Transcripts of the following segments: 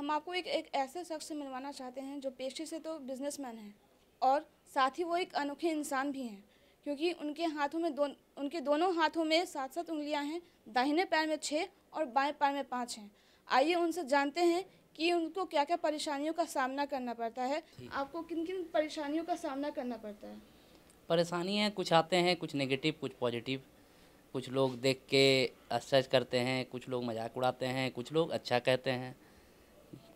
हम आपको एक एक ऐसे शख्स से मिलवाना चाहते हैं जो पेशे से तो बिजनेसमैन हैं और साथ ही वो एक अनोखे इंसान भी हैं क्योंकि उनके हाथों में दो उनके दोनों हाथों में सात सात उंगलियां हैं दाहिने पैर में छः और बाएं पैर में पाँच हैं आइए उनसे जानते हैं कि उनको क्या क्या परेशानियों का सामना करना पड़ता है आपको किन किन परेशानियों का सामना करना पड़ता है परेशानियाँ कुछ आते हैं कुछ नेगेटिव कुछ पॉजिटिव कुछ लोग देख के आश्चर्य करते हैं कुछ लोग मजाक उड़ाते हैं कुछ लोग अच्छा कहते हैं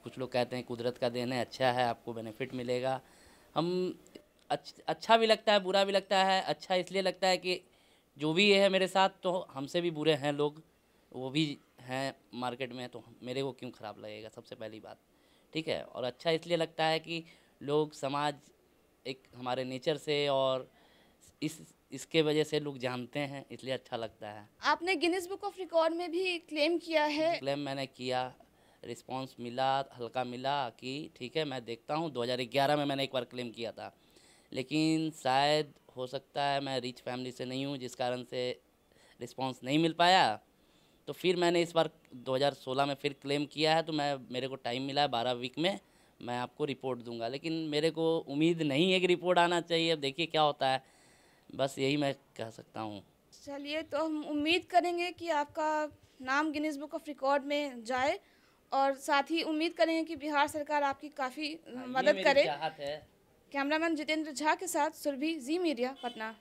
कुछ लोग कहते हैं कुदरत का देन है अच्छा है आपको बेनिफिट मिलेगा हम अच्छा भी लगता है बुरा भी लगता है अच्छा इसलिए लगता है कि जो भी है मेरे साथ तो हमसे भी बुरे हैं लोग वो भी हैं मार्केट में तो मेरे को क्यों ख़राब लगेगा सबसे पहली बात ठीक है और अच्छा इसलिए लगता है कि लोग समाज एक हमारे नेचर से और इस इसके वजह से लोग जानते हैं इसलिए अच्छा लगता है आपने गिनीज बुक ऑफ रिकॉर्ड में भी क्लेम किया है क्लेम मैंने किया रिस्पांस मिला हल्का मिला कि ठीक है मैं देखता हूँ 2011 में मैंने एक बार क्लेम किया था लेकिन शायद हो सकता है मैं रिच फैमिली से नहीं हूँ जिस कारण से रिस्पांस नहीं मिल पाया तो फिर मैंने इस बार 2016 में फिर क्लेम किया है तो मैं मेरे को टाइम मिला है बारह वीक में मैं आपको रिपोर्ट दूँगा लेकिन मेरे को उम्मीद नहीं है कि रिपोर्ट आना चाहिए अब देखिए क्या होता है बस यही मैं कह सकता हूँ चलिए तो हम उम्मीद करेंगे कि आपका नाम गिनीज बुक ऑफ रिकॉर्ड में जाए और साथ ही उम्मीद करें कि बिहार सरकार आपकी काफ़ी हाँ, मदद करे कैमरामैन जितेंद्र झा के साथ सुरभि जी मीडिया पटना